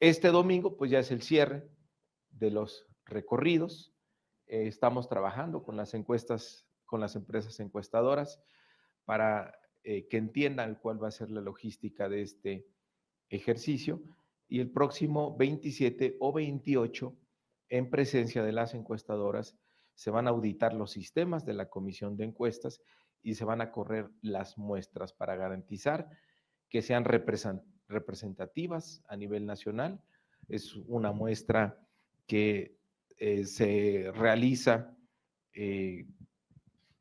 Este domingo, pues ya es el cierre de los recorridos. Eh, estamos trabajando con las encuestas, con las empresas encuestadoras para eh, que entiendan cuál va a ser la logística de este ejercicio. Y el próximo 27 o 28, en presencia de las encuestadoras, se van a auditar los sistemas de la comisión de encuestas y se van a correr las muestras para garantizar que sean representantes representativas a nivel nacional. Es una muestra que eh, se realiza eh,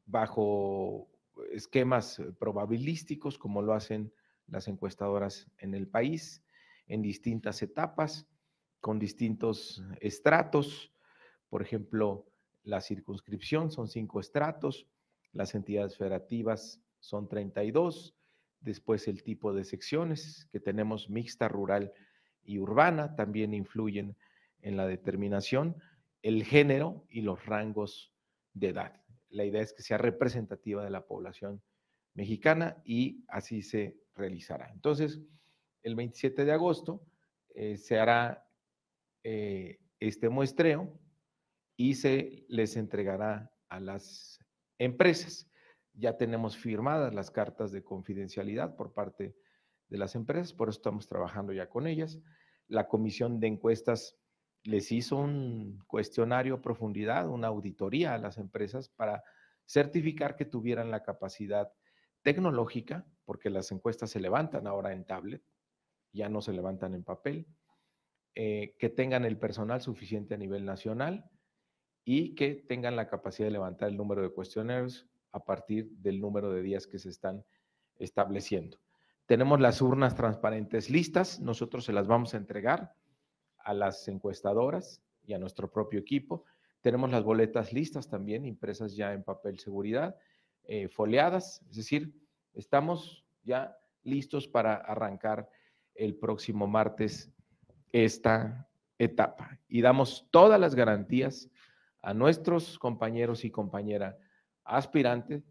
bajo esquemas eh, probabilísticos, como lo hacen las encuestadoras en el país, en distintas etapas, con distintos estratos. Por ejemplo, la circunscripción son cinco estratos, las entidades federativas son 32, Después el tipo de secciones que tenemos mixta, rural y urbana también influyen en la determinación, el género y los rangos de edad. La idea es que sea representativa de la población mexicana y así se realizará. Entonces, el 27 de agosto eh, se hará eh, este muestreo y se les entregará a las empresas ya tenemos firmadas las cartas de confidencialidad por parte de las empresas, por eso estamos trabajando ya con ellas. La comisión de encuestas les hizo un cuestionario a profundidad, una auditoría a las empresas para certificar que tuvieran la capacidad tecnológica, porque las encuestas se levantan ahora en tablet, ya no se levantan en papel, eh, que tengan el personal suficiente a nivel nacional y que tengan la capacidad de levantar el número de cuestionarios a partir del número de días que se están estableciendo. Tenemos las urnas transparentes listas, nosotros se las vamos a entregar a las encuestadoras y a nuestro propio equipo. Tenemos las boletas listas también, impresas ya en papel seguridad, foleadas, eh, foliadas, es decir, estamos ya listos para arrancar el próximo martes esta etapa y damos todas las garantías a nuestros compañeros y compañeras aspirante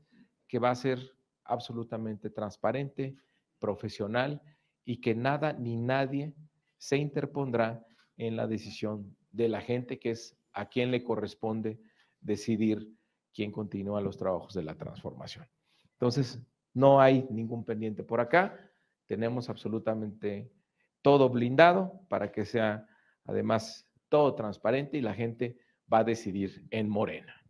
que va a ser absolutamente transparente, profesional y que nada ni nadie se interpondrá en la decisión de la gente que es a quien le corresponde decidir quién continúa los trabajos de la transformación. Entonces, no hay ningún pendiente por acá. Tenemos absolutamente todo blindado para que sea además todo transparente y la gente va a decidir en Morena.